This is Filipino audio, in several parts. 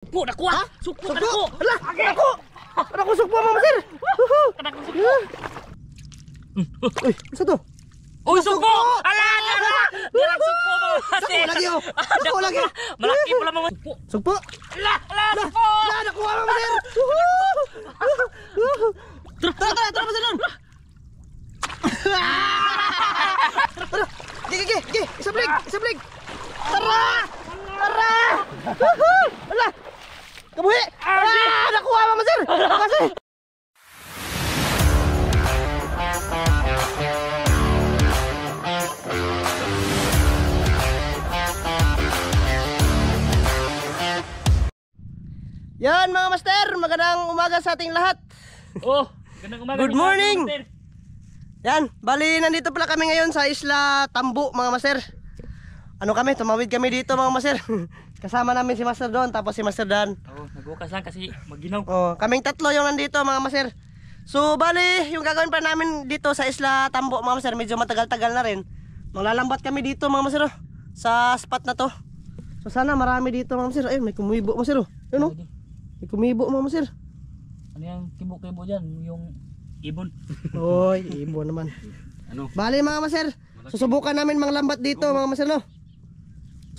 Sukpu daku ah. Sukpu daku. Lah, daku. Daku sukpu sama Mesir. Kena aku sukpu. Eh, iya. hmm. satu. Oh, sukpu. Alah, alah. Dia sukpu sama Mesir. Sukpu lagi oh. Sukpu lagi. Melaki pula sama sukpu. Sukpu. Lah, lah sukpu. Lah, daku sama Mesir. Terus, terus, terus Mesir. Terus. Gigi, gigi, gigi. Sebling, sebling. Terah. Terah. Alah. Kabuhi! Ah, ah nakuha mama sir! Kasi! Yan mga master, magandang umaga sa ating lahat. Oh, magandang umaga. Good morning. Yan, bali nandito pala kami ngayon sa Isla Tambo mga master ano kami, tumawid kami dito mga master. Kasama namin si Master Don, tapos si Master Dan. Oo, oh, nagukas lang kasi maginaw. Oo, oh, kaming tatlo yung nandito mga master. So, bali, yung gagawin pa namin dito sa Isla Tambo mga master, medyo matagal-tagal na rin. Maglalambat kami dito mga master, oh, sa spot na to. So, sana marami dito mga master. Ayun, may kumibo master. Oh. Ayun, oh. May kumibo mga master. Ano yung kibo-kibo dyan? Yung ibon. Oy, ibon naman. Ano? Bali mga master, susubukan namin manglambat dito mga master, no? Oh.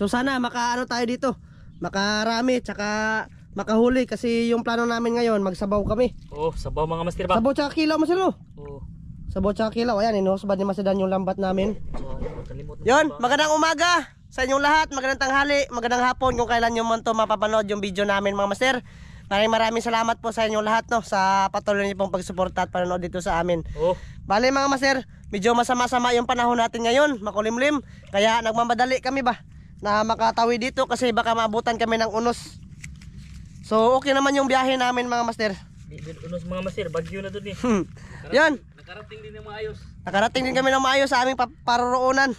So sana makaano tayo dito. Makarami tsaka makahuli kasi yung plano namin ngayon magsabaw kami. Oo, oh, sabaw mga master ba? Sabaw tsaka kilaw master no? Oh. Oo. Oh. Sabaw tsaka kilaw. Ayan, inuhusbad ni Dan yung lambat namin. Oh, Yon, magandang umaga sa inyong lahat. Magandang tanghali, magandang hapon kung kailan niyo man to mapapanood yung video namin mga master. Maraming maraming salamat po sa inyong lahat no sa patuloy niyo pong pagsuporta at panonood dito sa amin. Oh. Bale mga master, medyo masama-sama yung panahon natin ngayon, makulimlim, kaya nagmamadali kami ba na makatawid dito kasi baka maabutan kami ng unos. So okay naman yung biyahe namin mga master. Unos mga master, bagyo na doon eh. Hmm. Nakarating, Yan. Nakarating din ng maayos. Nakarating din kami ng maayos sa aming paroroonan.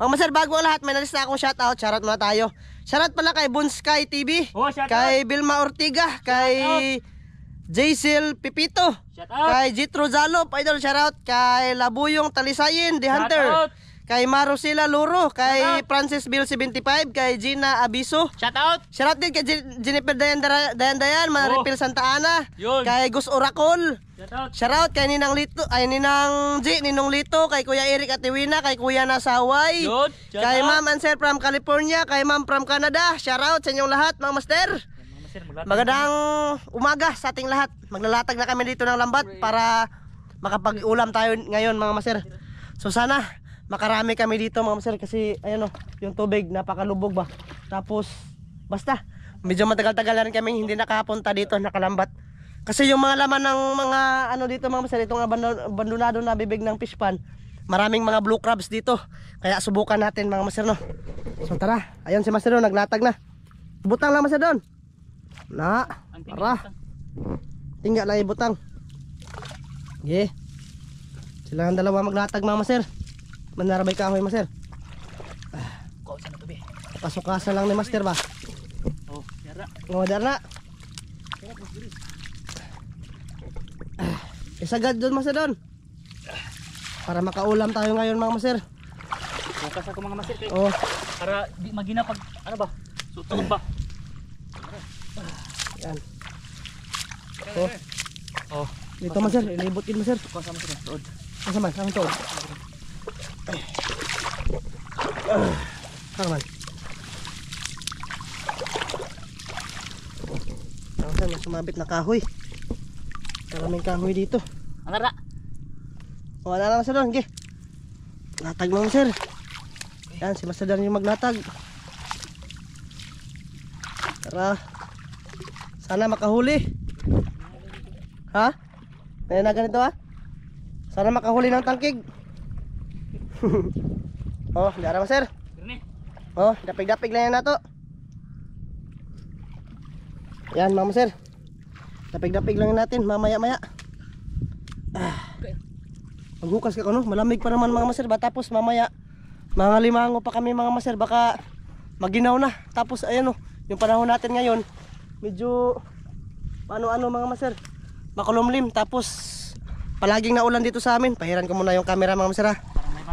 Mga master, bago ang lahat, may nalis na akong shoutout. out muna tayo. shout out pala kay Bunsky TV. Oh, kay out. Bilma Ortiga. Shout kay Jaisel Pipito. shout out. Kay Jitro Zalo. Idol, out Kay Labuyong Talisayin, The shout Hunter. Out kay Marosila Luro, kay Francis Bill 75, kay Gina Abiso. Shout out! Shout out din kay Jennifer Dayan Dayan Dayan, mga Oh. Refill Santa Ana. Yun. Kay Gus Oracle. Shout out! Shout out kay Ninang Lito, ay Ninang G, Ninong Lito, kay Kuya Eric at Iwina, kay Kuya Nasaway. Yun, shout Kay out. Ma'am and from California, kay Ma'am from Canada. Shout out sa inyong lahat, Ma'am master. Magandang umaga sa ating lahat. Maglalatag na kami dito ng lambat para makapag-ulam tayo ngayon, mga master. So sana makarami kami dito mga sir kasi ayan o oh, yung tubig napakalubog ba tapos basta medyo matagal-tagal na rin kami hindi nakapunta dito nakalambat kasi yung mga laman ng mga ano dito mga sir itong abandonado na bibig ng fish pan maraming mga blue crabs dito kaya subukan natin mga maser no so tara ayan si maser no naglatag na butang lang maser doon na tara tingga lang yung butang yeah sila ang dalawa maglatag mga maser manarabay kahoy master ah, pasukasan lang ni master ba oh darna oh darna ah, eh, isagad doon master doon para makaulam tayo ngayon mga master bukas ako mga master kayo oh. para di magina pag ano ba sutunod ba yan oh oh dito master ilibot din master bukas master tuod kasama kasama tuod Ah, naman. Nakasya, may sumabit na kahoy. Maraming kahoy dito. Ang ara. Wala naman sa doon. Okay. Latag lang sir. Yan, si Master Dan yung magnatag. Tara. Sana makahuli. Ha? May na ganito ha? Sana makahuli ng tangkig. oh, hindi araw sir. Oh, dapig-dapig lang yan nato. Yan, mama sir. Dapig-dapig lang natin, mamaya-maya. Ah. Maghukas ka kuno, malamig pa naman mga maser, baka tapos mamaya mga limango pa kami mga maser, baka maginaw na. Tapos ayan oh, yung panahon natin ngayon, medyo ano-ano mga maser, makulumlim. Tapos palaging naulan dito sa amin. Pahiran ko muna yung camera mga maser ha.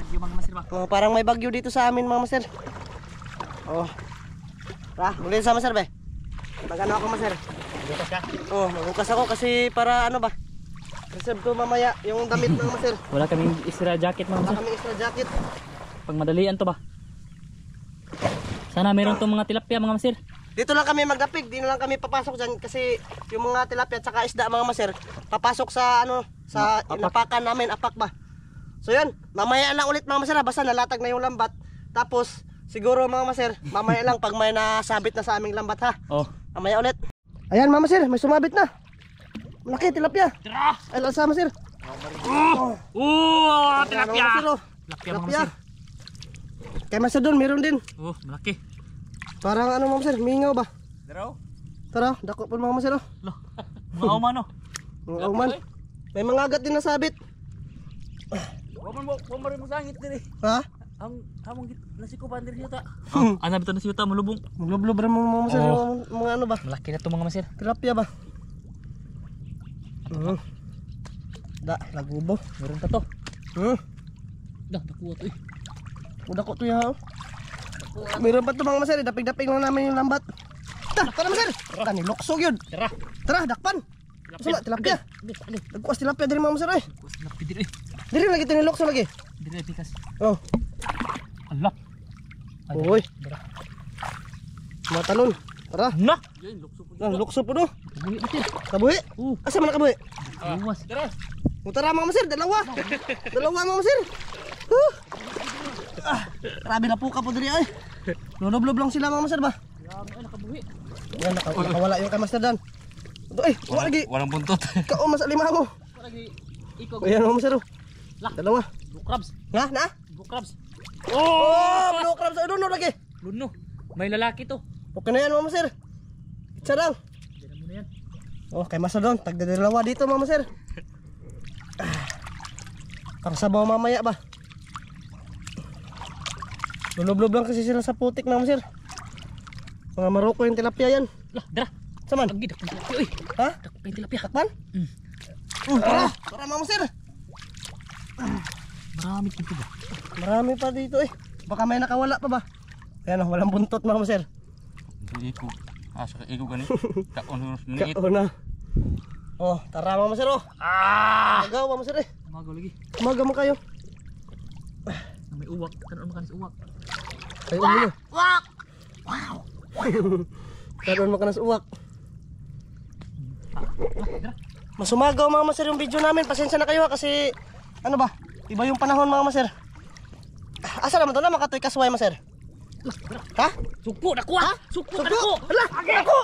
Bagyo mga master ba? Oh, parang may bagyo dito sa amin mga master. Oh. Ra, muli sa master ba? Magano ako master? Magukas ka? Oh, magbukas ako kasi para ano ba? Reserve ko mamaya yung damit ng master. Wala kaming extra jacket mga master. Wala kaming extra jacket. Pag madalian to ba? Sana meron tong mga tilapia mga master. Dito lang kami magdapig, dito lang kami papasok diyan kasi yung mga tilapia at saka isda mga master, papasok sa ano sa napakan namin, apak ba? So yan, mamaya lang ulit mga masir, basta nalatag na yung lambat. Tapos siguro mga masir, mamaya lang pag may nasabit na sa aming lambat ha. Oh. Mamaya ulit. Ayan mga masir, may sumabit na. Malaki, tilapia. Tira! Ay, lasa masir. Oh, oh, oh tilapia. Ano, masir, oh. Tilapia, tilapia. Kaya masir doon, meron din. Oh, malaki. Parang ano mga masir, mingaw ba? Daraw? Tara, dako po mga masir oh. Lo, mga uman oh. mga uman. Eh. May mga agat din nasabit. Roman mau pemerin musangit gini. Hah? Ang among nasi ko pandir siya Ana bitan mau mesir mau anu bah. Melaki na tumang mesir. Tilapia bah. Hmm. Da lagu bo. ta Dah tak kuat Udah kok tuh ya. Meron pa tumang mesir dapig-dapig lang namin yung lambat. Tah, tara mesir. Tani loksog yun. Tara. Tara dakpan. Tilapia. Tilapia. Dagwas tilapia dari mama mesir eh. tilapia dari. Dire lagi tinulok sa lagi. Dire pikas. Oh. Allah. Oy. Matalon. Tara. Na. Nang lukso po do. Tabuhi atin. Uh. Asa man kabuhi? Luwas. Tara. Mutara mga masir, dalawa. dalawa mga masir. Huh. Ah, grabe na po ka po diri ay. Luloblob lang sila mga masir ba? Grabe ay nakabuhi. Yan naka, nakawala yung kay Master Dan. Ito ay, wala lagi. Walang buntot. Kao mas lima mo. Wala lagi. Ikaw. Ayan mga masir. Oh. Lah. Dalawa. Blue crabs. Ha? na? Blue crabs. Oh, oh blue crabs. Ay, luno lagi. Luno. May lalaki to. Okay na yan, mama sir. Itsa lang. Diyan mo na yan. Oh, kay Masadon. Tagdadalawa dito, mama sir. Karsabaw ah. mamaya ba? Lulublob lang kasi sila sa putik Mama sir. Mga maroko yung tilapia yan. Lah, dara. Saman? Pagdi, dakpan tilapia. Uy. Ha? Dakpan tilapia. Dakpan? Mm. Uh, tara, ah. tara mama sir. Marami dito ba? Marami pa dito eh. Baka may nakawala pa ba? Ayan o, walang buntot mga sir. Hindi ko. Ah, ka ego ganit. Kaon na. Kaon na. Oh, tara mga sir oh. Ah! Magaw mga sir eh. Magaw lagi. Magaw mo kayo. May uwak. Kanon makanis uwak. Ay, uwak! Uwak! Wow! Kanon makanis uwak. Masumagaw mga sir yung video namin. Pasensya na kayo ha kasi ano ba? Iba yung panahon mga maser. Asa naman to na makatoy kasuway maser? Ha? Sugpo na kuha. Ah. Sugpo na Hala! Ala, ako.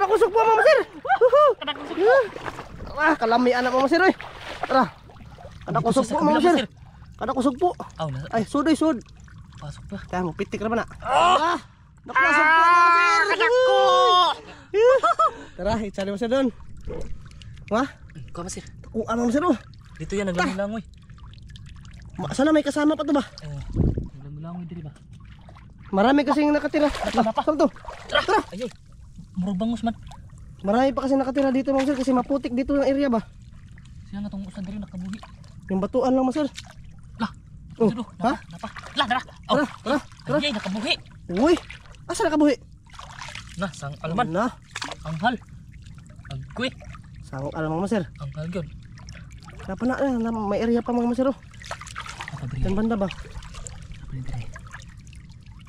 Ako sugpo mga maser. Ah, kalami anak mga maser oy. Tara. Kada ko sugpo mga maser. Kada ko sugpo. Ay, sudoy sud. Pasok pa. Kaya mo pitik naman na. Ah! ah! Naku, nasugpo mga ah, maser. Kada ko. Tara, itsali mo sir doon. Ha? Kuha masir. Kuha mga maser oh. Dito yan, naglalang-langoy. Sana may kasama pa to ba? Oo. Ilang langoy diri ba? Marami kasi yung nakatira. Tara, to. Tara, tara. Ayoy. bangus man. Marami pa kasi nakatira dito mga sir kasi maputik dito yung area ba? Siya na tong usan diri nakabuhi. Yung batuan lang mga sir. Lah. Oh. Dito, ha? Napa. Lah, tara. Oh. Tara, tara. tara. Ayoy, nakabuhi. Uy. Asa nakabuhi? Na, sang alman. Na. Nah. Anghal. Agkoy. Sang alman mga sir. Anghal yun. Napa na, na, na, may area pa mga sir oh. Yan banda ba?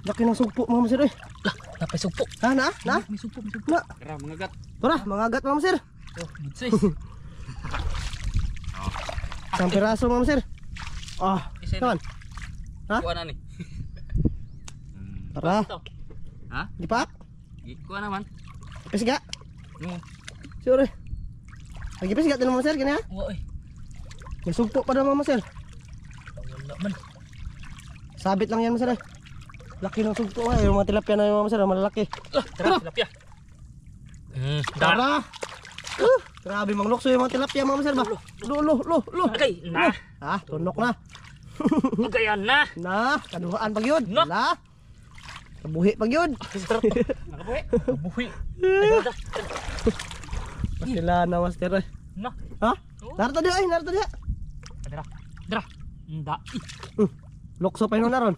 Laki ng sugpo mga eh. Lah, napay sugpo. Ha na? Na? May sugpo, may sugpo. Na. Tara, mangagat. Tara, mangagat mga Oh, good ah, hah? Isang piraso mga masir. Ah, oh, kawan. Ha? Kuha na ni. Hmm. Tara. Ha? Kuha naman. Pes ga? Hmm. Sure. Lagi pes ga teman mga Sir kini ha? Oh, eh. May sugpo pa daw mga Daman. Sabit lang yan, masara. Eh. Laki ng sugto nga. Ah. Yung mga tilapia na yung mga masara, malalaki. Ah, tara, tilapia. Mm, tara. Uh, grabe, mang lukso yung mga tilapia, mga masara. Lo, lo, lo, lo. Okay, na. Ha, ah, tunok na. Magayan na. Na, kanuhaan pag yun. No. Na. Kabuhi pag yun. Ah, Nakabuhi. Kabuhi. Eh. Masila na, master. Eh. Na. Ha? Narto dia, ay, narto dia. Dara, dara. Nda. Hmm. Uh, lokso pa yun naron.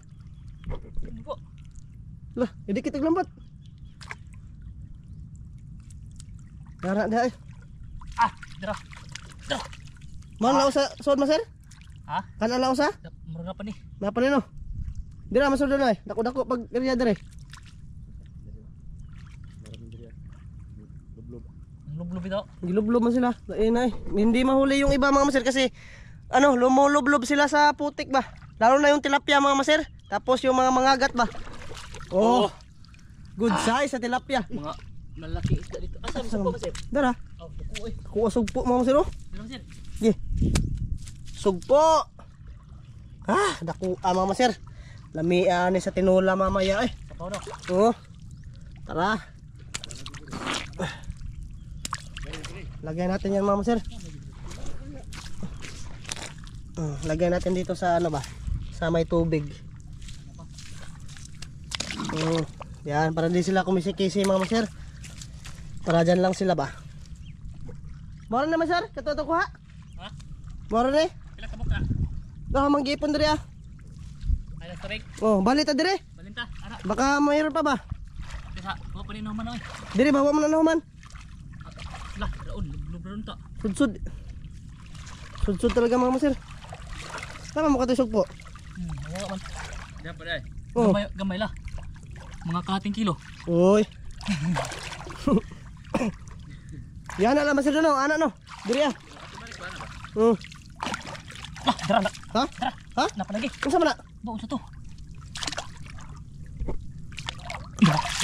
ron. Bo. Lah, hindi kitag lambat. Nara na Ah, dara. Dara. Man ah. sa sod maser? Ha? Kana lao sa? Mura pa ni. Napa ni no? Dira masod na eh. Dako-dako pag riya dire. Lublob ito. Gilublob man sila. Eh, nay. Hindi mahuli yung iba mga maser kasi ano, lumulublob sila sa putik ba? Lalo na yung tilapia mga maser. Tapos yung mga mangagat ba? Oh. Oo. Good size sa tilapia. Mga malaki isda dito. Ah, sabi sa po maser. Dara. Oh, kuha eh. Kuha sugpo mga maser oh. Dara ano, maser. Sugpo. Ah, daku ah, mga maser. Lamian ah, ni sa tinola mamaya eh. Sa Oh. Tara. Lagyan natin yan mga maser. Uh, lagyan natin dito sa ano ba? Sa may tubig. Uh, yan, para hindi sila kumisikisi mga sir. Para dyan lang sila ba? Moro naman sir, katoto ko ha? Ha? Moro na eh? Pila kabok na? Baka manggipon diri ah. Ayos tarik. Oh, balita diri. Balinta, Baka mayroon pa ba? Dira, bawa pa naman oy. Diri, bawa mo na naman. Lah, raon, ah, lubron ta. Sudsud. Sudsud talaga mga sir. Tama mo katusog po. Hmm, wala man. Diyan pa Oh. Gamay, gamay la. Mga kating kilo. Uy. Yan ala lang masir no, ana no. Diriya. Oh. Nah, dara hmm. ah, na. Ha? Dara. Ha? Napalagi. Unsa man na? Ah? Buo sa to.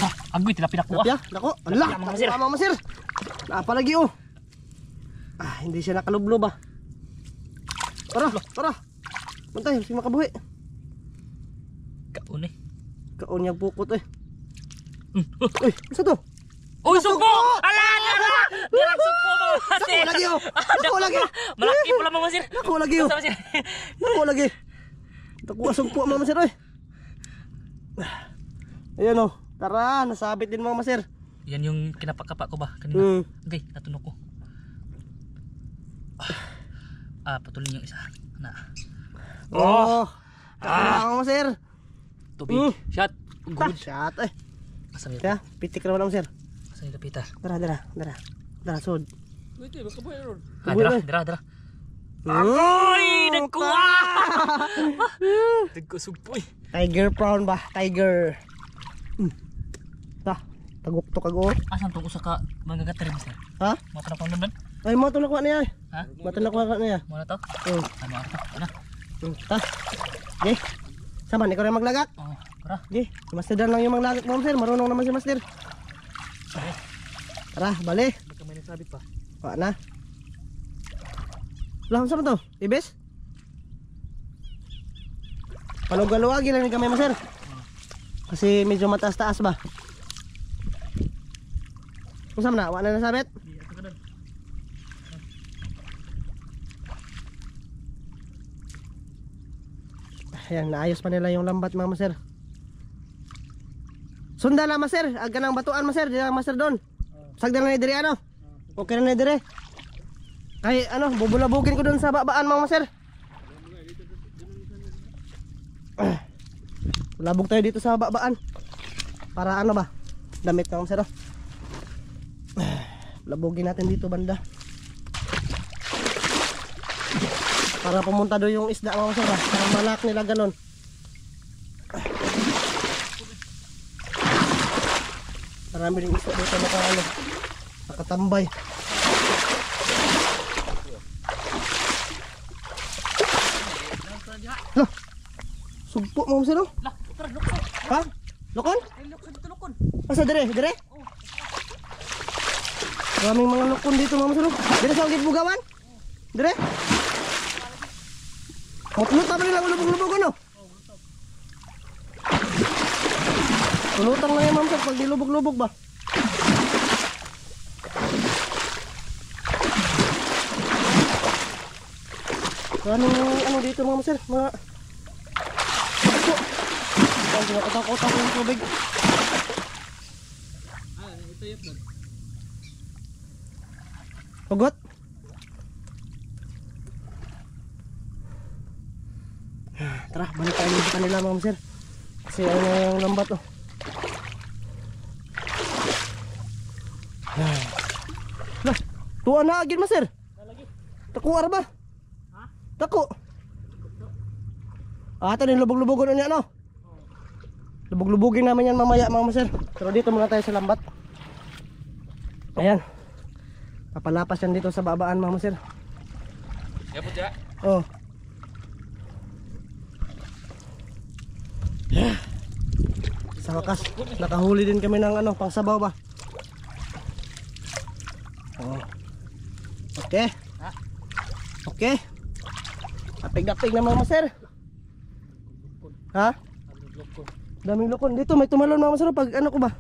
Ah, agoy tilapia ko. Ya, Nako. Ala. Tama masir. masir. Napa lagi oh. Ah, hindi siya nakalublob ah. Tara, tara. Bantay, si makabuhi. Kaon eh. Kaon yung bukot eh. Mm. Oh. Uy, isa to? Uy, suko! Ala! Ala! Dirang suko mga kasi! Sako lagi oh! Sako ah, lagi! Malaki pula mga sir! Sako lagi oh! Sako lagi! Takuha suko mga sir oy! Ayan oh! Tara! Nasabit din mo, sir! Yan yung kinapakapa ko ba kanina? Hmm. Okay, natunog ko. Ah, patuloy yung isa. Na. Oh. oh. Ah. mo, sir. Tubig. Mm. Shot. Ah, Good. Ta, shot. Eh. Asam nito. pitik na mo, sir. Asam nito, pita. Dara, dara, dara. Dara, sod. Wait, baka ba yun? Ah, dara, dara, dara. Ako'y nagkuha! Nagkusugpoy. Eh. Tiger prawn ba? Tiger. Mm. Ta, tagok to kago. Asan to usa ka mga katrim sir? Ha? Mata na pa naman? Ay, mata na kuha na yan. Ha? Mata na kuha na yan. Mata to? Oo. Ay, mata na. Tuntas. Ge. Saman, ikaw rin maglagak. Oo, oh, tara. Ge. si Master Dan lang yung maglagak mo, sir. Marunong naman si Master. Tara. Tara, bali. Baka may nasabit pa. Wa na. Lahon sa to? Ibes? Palugaluwa, lang ni kamay mo, sir. Kasi medyo mataas-taas ba? Kung saan na, wala na nasabit? Ayan, naayos pa nila yung lambat mga maser. Sunda lang maser, aga ng batuan maser, dira maser doon. Sagdan na ni dire ano? Okay na ni dire. Ay ano, bubulabukin ko doon sa babaan mga maser. Labog tayo dito sa babaan. Para ano ba? Damit mga maser. Oh. Labogin natin dito banda. para pumunta doon yung isda mga oh, sir ah. parang malak nila ganun marami rin isda sa nakaano nakatambay Lo, sugpo mo sir oh. Ha? Lokon? Lokon dito Asa dire? Dire? Oh. Maraming mga lokon dito mga sir. Oh. Dire sa gid bugawan? Dire? Putlutan mo nila, lubog-lubog ano? Pulutan lang yan ma'am pag di lubog-lubog ba? Anong ano dito mga masir? Mga Ito Ang ginakatakot ako ng tubig Ah, ito yun Ugot? Tara, balik tayo sa kanila mga sir. Kasi ano yung lambat oh. Lah, tuwa na agad masir. Taku ara ba? Ha? Taku. Ata ah, din lubog-lubogon niya no. Lubog-lubogin naman yan mamaya mga sir Pero dito muna tayo sa lambat. Ayan. Papalapas yan dito sa babaan mga masir. Ya putya. Oh. sa wakas nakahuli din kami ng ano pang sabaw ba oh. okay okay apig apig na mga sir ha daming lokon dito may tumalon mama sir pag ano ko ba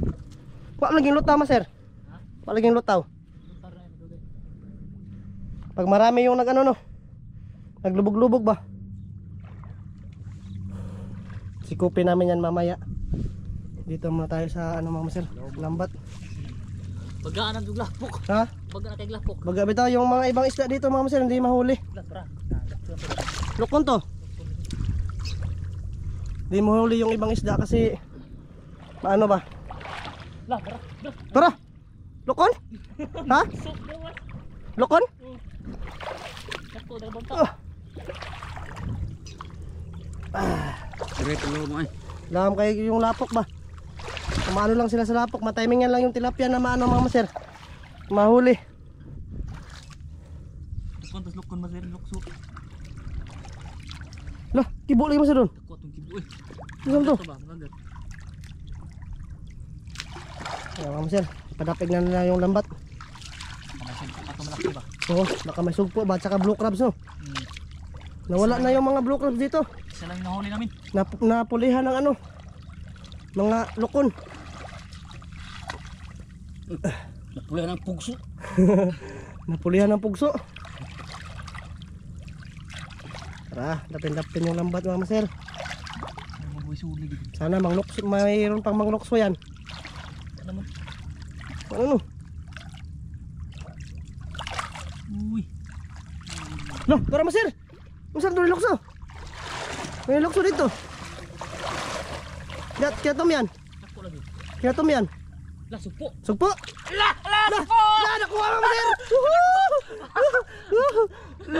wala laging lutaw mga sir wala laging lutaw pag marami yung nag ano no naglubog-lubog ba sikupin namin yan mamaya dito muna tayo sa ano mga sir, lambat. Baga na glapok. Ha? Baga na kay glapok. Baga bitaw yung mga ibang isda dito mga sir, hindi mahuli. Lukon to. Hindi mahuli yung ibang isda kasi ano ba? Tara. Lukon? Ha? Lukon? Oh. Ah. Diretso mo ay. Eh. Lam kay yung lapok ba? Kumano lang sila sa lapok. Matimingan lang yung tilapia na maano mga sir. Mahuli. Tukon tas lukon masir lukso. kibo lagi mo sir doon. Tukon tong eh. Ano to? Ayan mga sir, padapig na nila yung lambat. Oo, baka may sugpo ba? saka blue crabs no? Oh. Hmm. Nawala na yung mga blue crabs dito. Isa lang yung nahuli namin. Nap napulihan ng ano? Mga lukon. Napulihan ng pugso. Napulihan ng pugso. Tara, dapin-dapin yung lambat mga maser. Sana manglokso, mayroon pang manglokso yan. Ano? no Uy. No, tara maser. Maser, doon lokso. May lokso dito. Kiatom yan. Kiatom yan. Kiatom yan. La, sugpo. La, la, La, nakuha mama sir!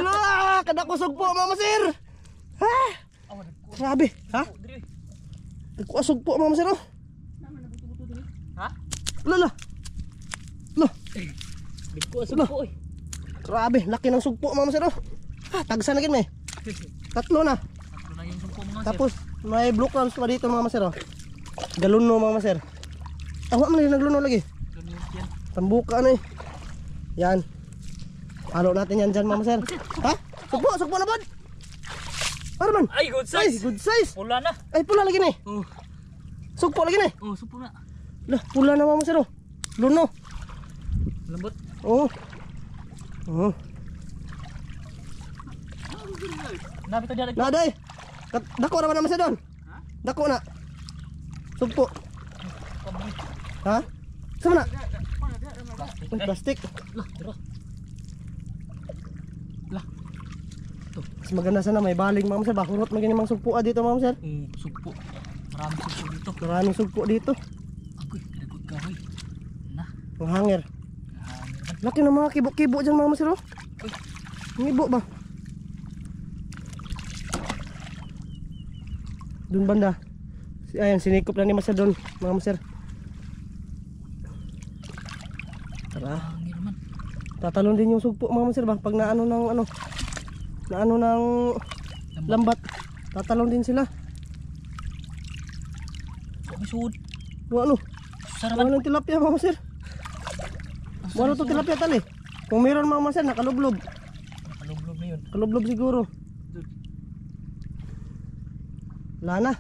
la, kadako sugpo mama sir! Ah! Ha? Grabe, ha? Nagkuha sugpo mama sir oh. Ha? La, la. La. Nagkuha sugpo eh. Grabe, laki ng sugpo mama sir Ha, oh. ah, tagsa na gin eh. Tatlo na. Tatlo na yung sugpo mama sir. Tapos, may blue clams pa dito mama maser oh. Galon no mama maser. Awa man nagluno lagi. Tambuka na eh. Yan. Halo natin yan dyan mama sir. Ha? Sukbo, sukbo na bud. Para man. Ay, good size. Ay, good size. Pula na. Ay, pula lagi na eh. Oh. Sukbo lagi na eh. Oh, sukbo na. Lah, pula na mama sir oh. Luno. Lambot. Oh. Oh. Nabito dia lagi. Naday. Dako na ba naman sir doon? Ha? Dako na. Sukbo. Sukbo. Ha? Sama na? Uy, plastic. Lah, tira. Hmm, lah. Oh. Ah, Mas maganda sana may baling ma'am sir. Bakurot magiging mga sugpo ah, dito ma'am sir. Mm, sugpo. Maraming sugpo dito. Maraming sugpo dito. Agoy, kinagot ka hoy. Na. Ang hangir. Laki ng mga kibo-kibo dyan ma'am sir oh. Uy. Ngibo ba? Doon banda. Ayan, sinikop na ni Masa doon mga sir. Tatalon din yung sugpo mga sir ba pag naano ng ano naano ng lambat. Tatalon din sila. Bisud. No ano? Sarapan ng tilapia mga sir. Wala to tilapia tali. Kung meron mga sir nakalublob. Nakalublob yun. Kalublob siguro. Wala na.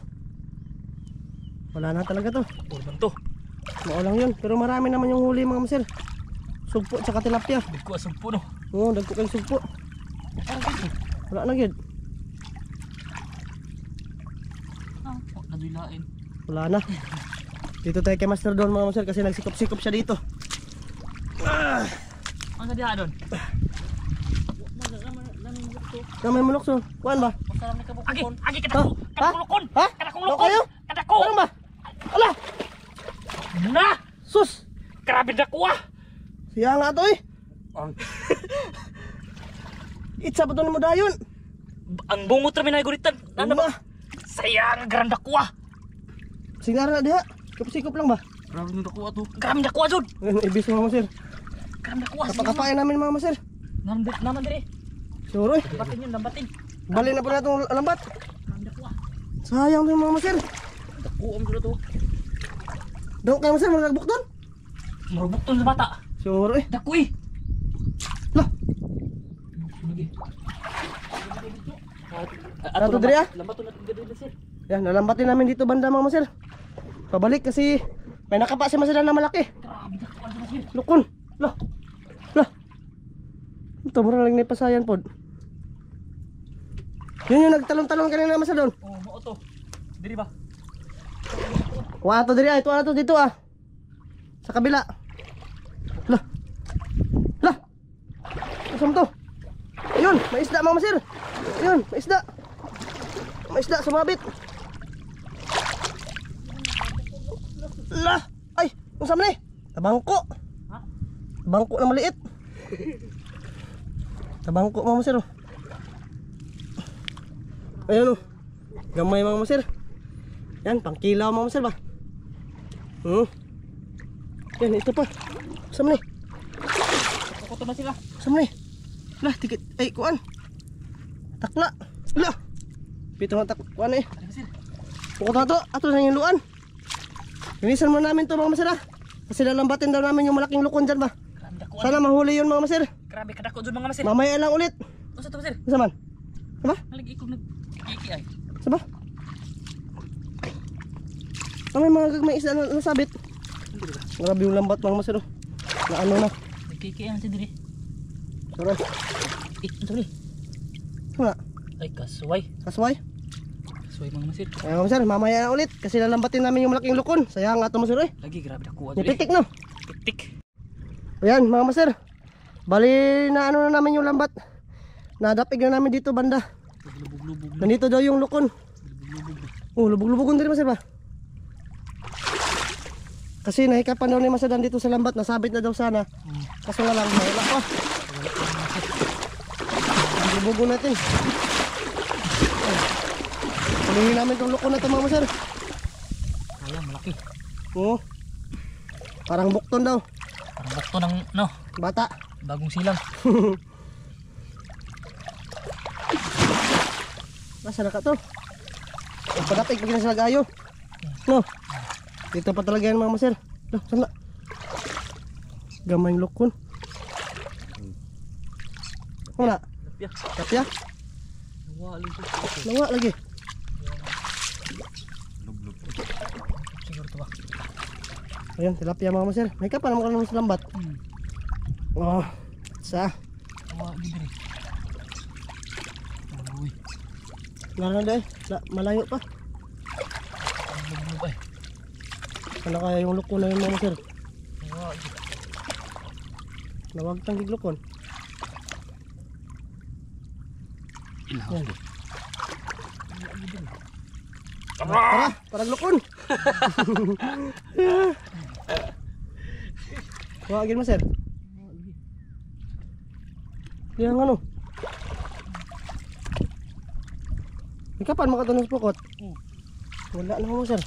Wala na talaga to. Urban to. Maulang yun. Pero marami naman yung huli mga sir. Sumpuk cakap tilapia. Dekuk sumpuk tu. Oh, dekuk kan sumpuk. Pulak lagi. Nampak nak kan bilain. Pula na. Dito tayo kay Master Don mga master kasi nagsikop-sikop siya dito. Ah! Ano diha ah, Don? Ramai mulok so. Kuan ba? Agi, agi kita ko. Kada kulukon. Ha? Kada kulukon. Kada ko. Ano ba? Ala. Na. Sus. Grabe kuah Siya nga to eh. Itsa ba to na mo dayon? Ang bungot rami na iguritan. Ano ba? Saya nga granda kuwa. Singar na diha. Kapsikop lang ba? Grabe na kuwa to. Grabe na kuwa jud. Ibis mo masir. Grabe na kuwa. Kapakapain namin mga masir. Nambit naman dire. Suro eh. Lambatin yun, lambatin. Bali na po na itong lambat. Sayang din mga masir. Dakuam sila to. Daw kayo masir, marabok doon? Marabok doon sa bata. Sure eh. Dako eh. Lah. Ato diri ah. Lambat to natin gadili sir. Yan, nalambat din namin dito banda mga sir. Pabalik kasi may nakapa si Masada na malaki. Ano Lukon. Lah. Lah. Ito mura lang nipasayan pod. Yun yung nagtalon-talon kanina naman sa doon. Oo, oh, mo to. Diri ba? Wa to diri ay, ah. to dito ah. Sa kabila. Lah. Lah. Asam to. Ayun, may isda mga masir. Ayun, may isda. May isda sa sumabit. Lah. Ay, unsa man ni? Eh. Tabangko. Ha? Tabangko na maliit. Tabangko mga masir. Ayun oh. Gamay mga masir. Yan, pangkilaw mga masir ba? Hmm. Yan, ito pa. Sa mali? Eh? Kukuto na sila. Sa mali? Eh? Lah, dikit Ay, kuan. Takla. Lah. Pito nga takla. Kuan eh. Kukuto na to. Ato na yung luan. Linisan mo namin to mga masira. Kasi lalambatin daw namin yung malaking lukon dyan ba. Sana mahuli yun mga masir. Grabe kadako dyan mga masir. Mamaya lang ulit. Usa to masir. Usa man. Saba? Nalagi ikog nag-iki ay. Saba? Kami mga gagmay isda na nasabit. Grabe yung lambat mga masir. Oh. Na ano na? Nagkikiyan si Diri. Sorry. Eh, ito Diri. Wala. Ay, kasway. Kasway? Kasway mga masir. Ay, mga masir, mamaya na ulit. Kasi lalambatin namin yung malaking lukon. Sayang nga ito masir eh. Lagi, grabe na kuha Diri. Nipitik no? Pitik. Ayan, mga masir. Bali na ano na namin yung lambat. Nadapig na namin dito banda. Lubog, lubog, lubog. Nandito daw yung lukon. Lubog, lubog. Oh, lubog-lubogon din masir ba? Kasi nahikapan daw ni Masadan dito sa lambat, nasabit na daw sana. Kaso nga lang, wala pa. Bubugo natin. Tuloyin namin itong loko na ito mga masar. Ayan, malaki. Oo. Oh. Parang bukton daw. Parang bukton ng, no? Bata. Bagong silang. Nasaan na ka to? Pagpagapig pag nasalagayo. Hmm. No? Hmm. kita tempat talaga yan mga masir. Loh, sana Gamay lukon. Wala. Tapya. Tapya. Lawa lagi. Lawa lagi. Lublub. Siguro to ba? mga masir. May lambat. Oh, sa. Lawa libre. Wala kaya yung lukon na yun mga sir. Nawag tang giglukon. Ilaw. Tara, para glukon. Wa gid mo sir. Yang ano? Ikapan makatanong pukot? Hmm. Wala na mo sir.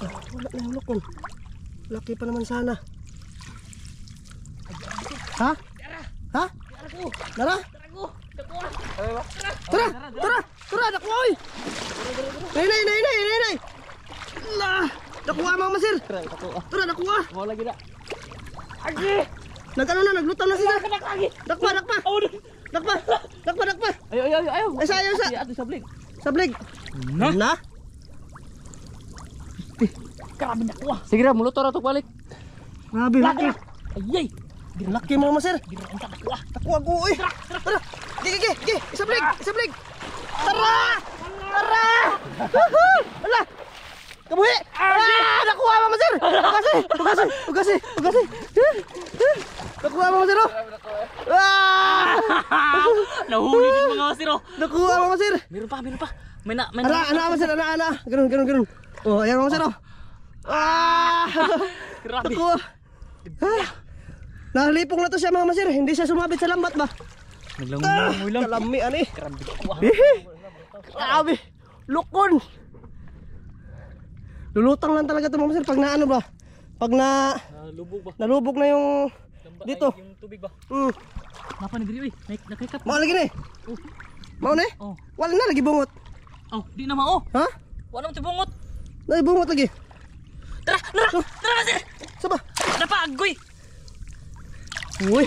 Ah, wala na yung lukon. Laki pa naman sana. Ha? Ha? Dara Dara? Dara ko. ko. Tara? Tara! Tara! Tara! Nakuha oy! Nay, nay, nay, nay, nay, nay! La! Nakuha mga masir! Tara, nakuha! Wala lagi na. Agi! Nagano na, naglutaw na sila. Dakpa, dakpa! Dakpa! Dakpa, dakpa! Ayo, ayo, ayo! Ay, sa, ayo, sa! Sablig! Sablig! Na? Na? Ih, kara banyak. Wah, segera mulut orang tuh balik. Nabi. Iya. Gerak ke mau Mesir? Gerak tak wah. Tak wah ku. Eh. Gigi gigi gigi. Seblik, seblik. Terah. Terah. Alah. Kamu he. ada kuah kuat Mesir. Makasih. Makasih. Makasih. Makasih. Tak kuah Mama Mesir. Oh. Wah. Nahuli di pengawas Dak kuat Mama Mesir. Mirupa, mirupa. Mena, mena. Anak, anak Mesir, anak, anak. gerung gerung gerun. Oh, ayan mo sir oh. Ah! Grabe. Ako. Ah! na to siya mga masir. Hindi siya sumabit sa lambat ba? Naglangoy lang. Ah! Kalami ani. Grabe. Grabe. Lukon. Lulutang lang talaga to mga masir pag naano ba? Pag na nalubog ba? Nalubog na yung Lamba, dito. Ay, yung tubig ba? Mm. Napa ni diri oy. Nakikap. Mao lagi ni. Eh. Oh. Mao ni? Eh? Oh. Wala na lagi bungot. Oh, di na mao. Oh. Ha? Wala mo tibungot bumot lagi. Tara, tara, so, tara na sir. Saba. Napa, agoy. Uy.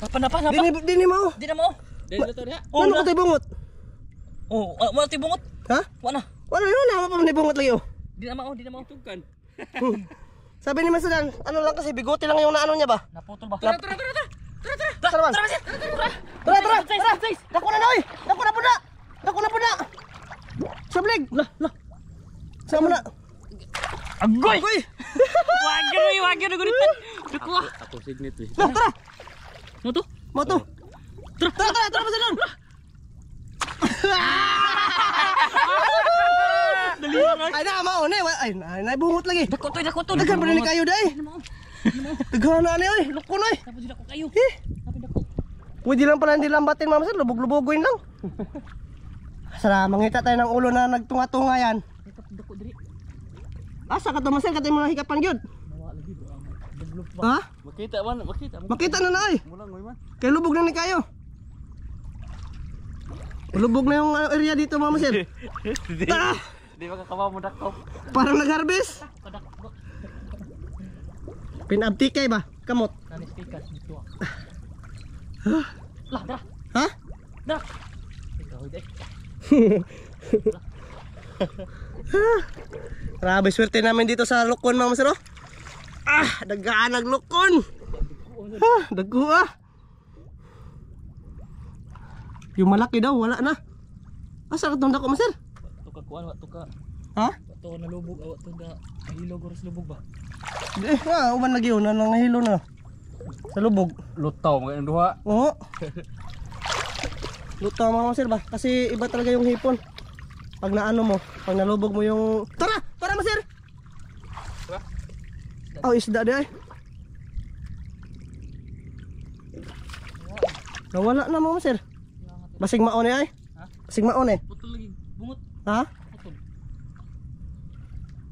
Napa, napa, napa. Dini, dini mo. Dini mo. Dini na to niya. Oh, ano ko tayo bungot? Oh, uh, wala tayo bungot. Ha? Wala. Wala, wala, wala pa bungot lagi oh. Di mo, mao, oh, mo. na mao. Tugkan. Sabi ni Masadan, ano lang kasi bigote lang yung naano niya ba? Naputol ba? Tara, tara, tara, tara. Tara, tara. Tara, tara, tara. Tara, tara. Tara, tara. Dako na na oy. Dako na puna. Dako na puna. Sublig. La, la. Sama nak. Agoy. Agoy. Wagir nih, gue ditet. wah. Aku signet nih. loh Mau tuh? Mau tuh. Tara, tara, tara, tara pesanan. Ada mau nih, ay, ay, bungut lagi. Dakot tuh, dakot tuh. Degan bener nih kayu deh. Degan aneh, oi, lekun oi. Tapi dakot kayu. Ih. Tapi dakot. Pwede lang pala hindi lambatin mamsan, lubog-lubogoin lang. tayo ng ulo na nagtunga-tunga yan. Dako diri. Asa ka to masen katay mo hikapan gyud? Ha? Makita man, makita. Makita na na eh. ay. Kay lubog na ni kayo. Lubog na yung ah, area dito mga masen. Tara. Ah! Di ba kakawa mo dako? Parang nag-harvest. Pinabtikay ba? Kamot. Nanistikas dito. Ha? Ah. Lah, dara. Ha? Dara. Ikaw, dek. Ha? Grabe swerte namin dito sa Lukon mga masero. Oh. Ah, dagaan ng Lukon. Ha, dagu ah. Yung malaki daw wala na. Asa ah, ka dako maser? Tuka kuan wa tuka. Ha? Tuka na lubog awa ah, to da hilo goros lubog ba? Eh, ha, ah, uban lagi una nang hilo na. Sa lubog. Lutaw mga duha. Oo. Lutaw mga masir ba? Kasi iba talaga yung hipon. Pag naano mo, pag nalubog mo yung... Tara! Tara mo, sir! Tara? Oh, isda di ay. Nawala na mo, sir. Basig maon eh ay. Basig maon eh. Putol lagi. Bungot. Ha? Putol.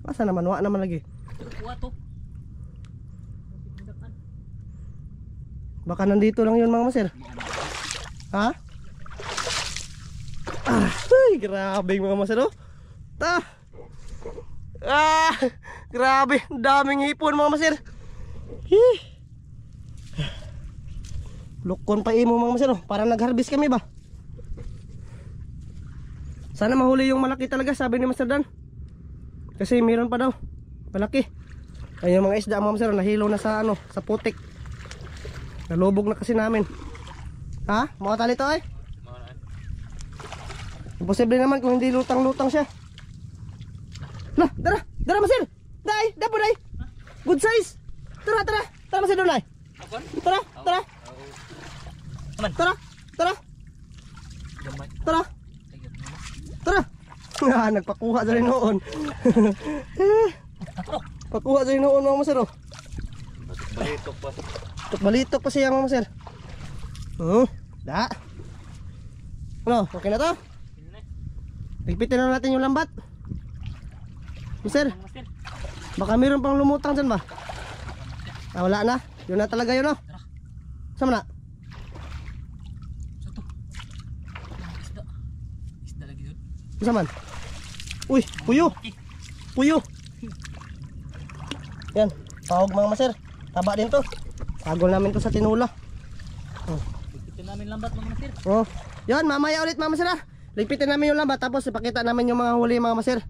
Asa naman? Wa naman lagi. Wa to. Baka nandito lang yun mga masir. Ha? Ah, ay, grabe yung mga masano. Ta. Ah, grabe, daming hipon mga masir. Hi. Lukon pa imo mga masano, para nag kami ba? Sana mahuli yung malaki talaga sabi ni Master Dan. Kasi meron pa daw. Malaki. Ayun mga isda mga masero ano? nahilo na sa ano, sa putik. Nalubog na kasi namin. Ha? Mga talito ay? Eh? Imposible naman kung hindi lutang-lutang siya. Lah, tara, tara masir. Dai, dapo dai. Good size. Tara, tara. Tara masir dulay. Tara, tara. Tara, tara. Tara. Tara. tara. Ah, nagpakuha sa rin noon. Pakuha sa rin noon mga masir. Oh. Balitok pa. Balitok pa siya mga masir. Oh, da. Ano, okay na to? Pigpitin na natin yung lambat. Mister, baka meron pang lumutang dyan ba? Ah, wala na. Yun na talaga yun, Oh. Sama na? Isa man. Uy, puyo. Puyo. Yan, tawag mga maser. Taba din to. Tagol namin to sa tinula. Oh. Ito namin lambat mga maser. Oh. Yan, mamaya ulit mga maser ah. Ligpitin namin yung lamba tapos ipakita namin yung mga huli mga masir.